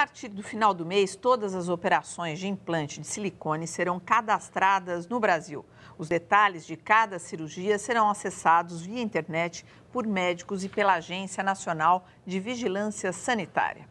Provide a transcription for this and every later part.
partir do final do mês, todas as operações de implante de silicone serão cadastradas no Brasil. Os detalhes de cada cirurgia serão acessados via internet por médicos e pela Agência Nacional de Vigilância Sanitária.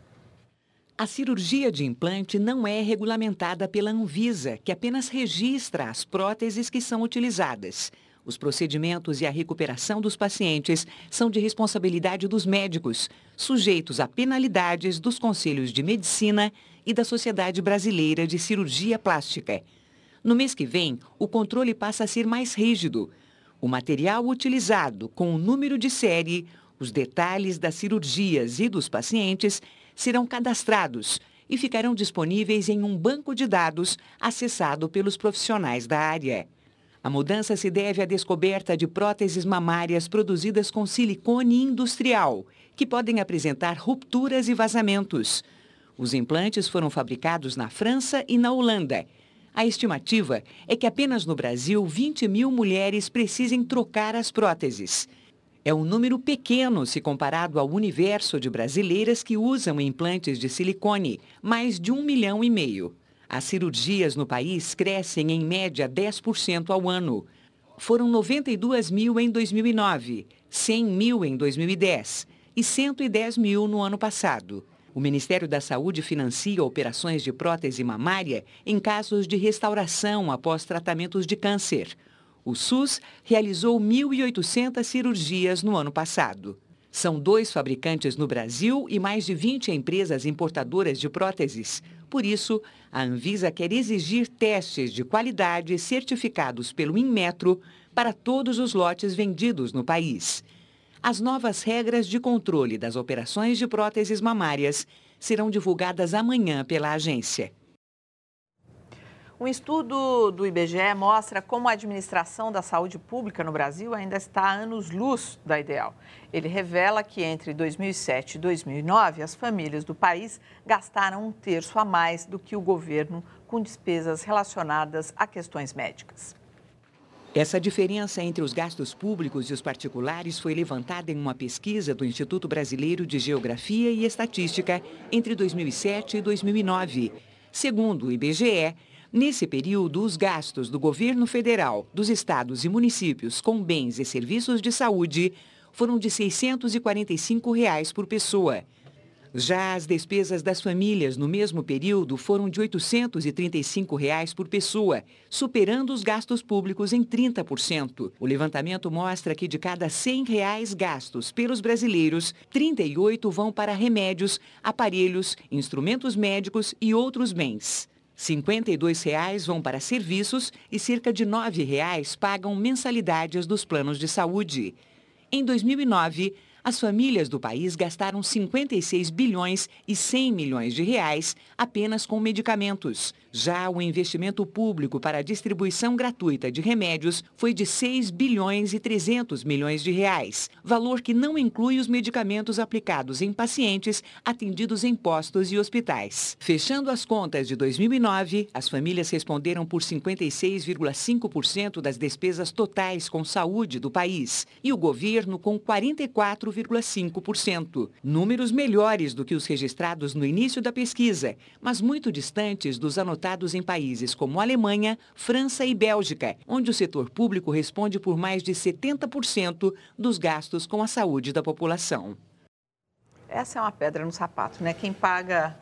A cirurgia de implante não é regulamentada pela Anvisa, que apenas registra as próteses que são utilizadas. Os procedimentos e a recuperação dos pacientes são de responsabilidade dos médicos, sujeitos a penalidades dos conselhos de medicina e da Sociedade Brasileira de Cirurgia Plástica. No mês que vem, o controle passa a ser mais rígido. O material utilizado com o número de série, os detalhes das cirurgias e dos pacientes serão cadastrados e ficarão disponíveis em um banco de dados acessado pelos profissionais da área. A mudança se deve à descoberta de próteses mamárias produzidas com silicone industrial, que podem apresentar rupturas e vazamentos. Os implantes foram fabricados na França e na Holanda. A estimativa é que apenas no Brasil 20 mil mulheres precisem trocar as próteses. É um número pequeno se comparado ao universo de brasileiras que usam implantes de silicone, mais de um milhão e meio. As cirurgias no país crescem em média 10% ao ano. Foram 92 mil em 2009, 100 mil em 2010 e 110 mil no ano passado. O Ministério da Saúde financia operações de prótese mamária em casos de restauração após tratamentos de câncer. O SUS realizou 1.800 cirurgias no ano passado. São dois fabricantes no Brasil e mais de 20 empresas importadoras de próteses. Por isso, a Anvisa quer exigir testes de qualidade certificados pelo Inmetro para todos os lotes vendidos no país. As novas regras de controle das operações de próteses mamárias serão divulgadas amanhã pela agência. Um estudo do IBGE mostra como a administração da saúde pública no Brasil ainda está a anos-luz da ideal. Ele revela que entre 2007 e 2009, as famílias do país gastaram um terço a mais do que o governo com despesas relacionadas a questões médicas. Essa diferença entre os gastos públicos e os particulares foi levantada em uma pesquisa do Instituto Brasileiro de Geografia e Estatística entre 2007 e 2009. Segundo o IBGE, Nesse período, os gastos do governo federal, dos estados e municípios com bens e serviços de saúde foram de R$ 645 reais por pessoa. Já as despesas das famílias no mesmo período foram de R$ 835 reais por pessoa, superando os gastos públicos em 30%. O levantamento mostra que de cada R$ 100 reais gastos pelos brasileiros, 38 vão para remédios, aparelhos, instrumentos médicos e outros bens. R$ reais vão para serviços e cerca de R$ reais pagam mensalidades dos planos de saúde. Em 2009, as famílias do país gastaram 56 bilhões e 100 milhões de reais apenas com medicamentos, já o investimento público para a distribuição gratuita de remédios foi de 6 bilhões e 300 milhões de reais, valor que não inclui os medicamentos aplicados em pacientes atendidos em postos e hospitais. Fechando as contas de 2009, as famílias responderam por 56,5% das despesas totais com saúde do país e o governo com 44,5%. Números melhores do que os registrados no início da pesquisa, mas muito distantes dos anotados executados em países como Alemanha, França e Bélgica, onde o setor público responde por mais de 70% dos gastos com a saúde da população. Essa é uma pedra no sapato, né? Quem paga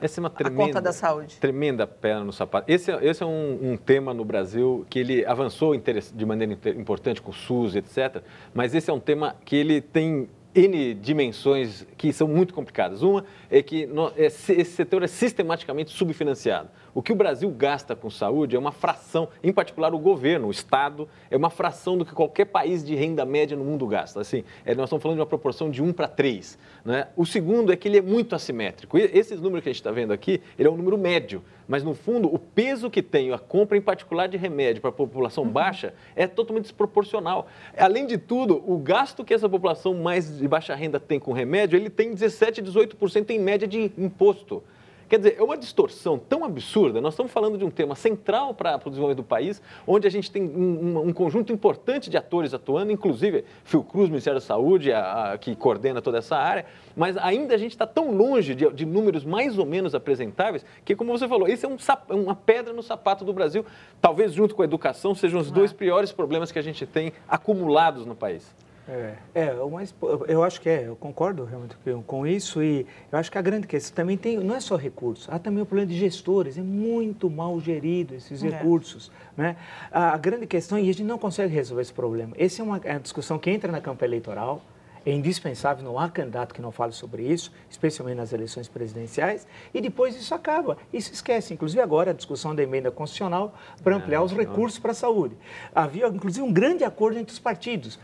essa é uma tremenda, a conta da saúde. Tremenda pedra no sapato. Esse, é, esse é um, um, tema no Brasil que ele avançou de maneira importante com o SUS, etc. Mas esse é um tema que ele tem N dimensões que são muito complicadas. Uma é que é esse setor é sistematicamente subfinanciado. O que o Brasil gasta com saúde é uma fração, em particular o governo, o Estado, é uma fração do que qualquer país de renda média no mundo gasta. Assim, é, nós estamos falando de uma proporção de 1 para 3. Né? O segundo é que ele é muito assimétrico. Esses números que a gente está vendo aqui, ele é um número médio. Mas, no fundo, o peso que tem a compra, em particular de remédio, para a população uhum. baixa é totalmente desproporcional. Além de tudo, o gasto que essa população mais de baixa renda tem com remédio, ele tem 17, 18% em média de imposto. Quer dizer, é uma distorção tão absurda. Nós estamos falando de um tema central para o desenvolvimento do país, onde a gente tem um, um, conjunto importante de atores atuando, inclusive Fiocruz, Ministério da Saúde, a, a, que coordena toda essa área, mas ainda a gente está tão longe de, de, números mais ou menos apresentáveis que, como você falou, isso é um, é uma pedra no sapato do Brasil. Talvez junto com a educação sejam os dois é. piores problemas que a gente tem acumulados no país. É, é mas eu acho que é, eu concordo realmente com isso e eu acho que a grande questão também tem, não é só recursos, há também o problema de gestores, é muito mal gerido esses é. recursos, né? A grande questão, e a gente não consegue resolver esse problema, essa é, é uma discussão que entra na campanha eleitoral, é indispensável, não há candidato que não fale sobre isso, especialmente nas eleições presidenciais, e depois isso acaba, isso esquece. Inclusive agora a discussão da emenda constitucional para é, ampliar é, os recursos para a saúde. Havia, inclusive, um grande acordo entre os partidos,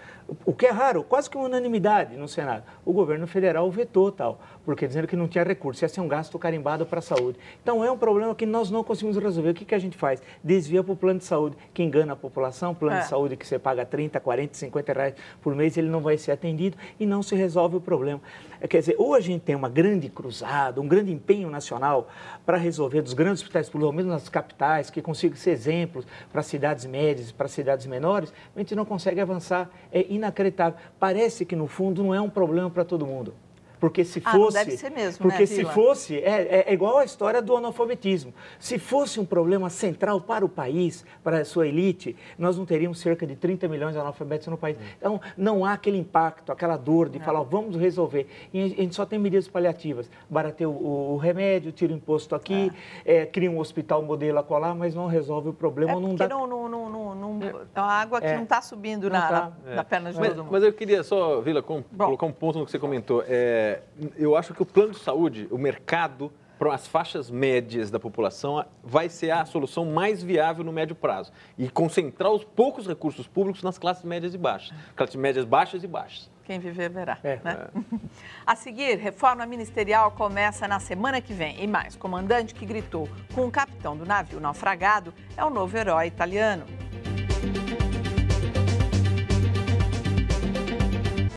o que é raro, quase que uma unanimidade no Senado. O governo federal vetou tal, porque dizendo que não tinha recurso, ia ser um gasto carimbado para a saúde. Então é um problema que nós não conseguimos resolver. O que, que a gente faz? Desvia para o plano de saúde, que engana a população, plano é. de saúde que você paga 30, 40, 50 reais por mês, ele não vai ser atendido e não se resolve o problema. É, quer dizer, ou a gente tem uma grande cruzada, um grande empenho nacional para resolver dos grandes hospitais públicos, mesmo nas capitais, que consigam ser exemplos para cidades médias, para cidades menores, a gente não consegue avançar. É inacreditável. Parece que, no fundo, não é um problema para todo mundo. Porque se ah, fosse. deve ser mesmo. Porque né, se Vila? fosse, é, é, é, igual a história do analfabetismo. Se fosse um problema central para o país, para a sua elite, nós não teríamos cerca de 30 milhões de analfabetos no país. Então, não há aquele impacto, aquela dor de não. falar, vamos resolver. E a gente só tem medidas paliativas. Barateia o, o remédio, tira o imposto aqui, é. é, cria um hospital modelo acolá, mas não resolve o problema. É não dá. Não, não, não, não, não, a água que não está subindo na, tá. na, na, perna de mas, todo mundo. Mas eu queria só, Vila, com, colocar um ponto no que você comentou. É, é, eu acho que o plano de saúde, o mercado para as faixas médias da população vai ser a solução mais viável no médio prazo e concentrar os poucos recursos públicos nas classes médias e baixas, classes médias baixas e baixas. Quem viver verá. É. Né? É. A seguir, reforma ministerial começa na semana que vem. E mais, comandante que gritou com o capitão do navio naufragado é o novo herói italiano.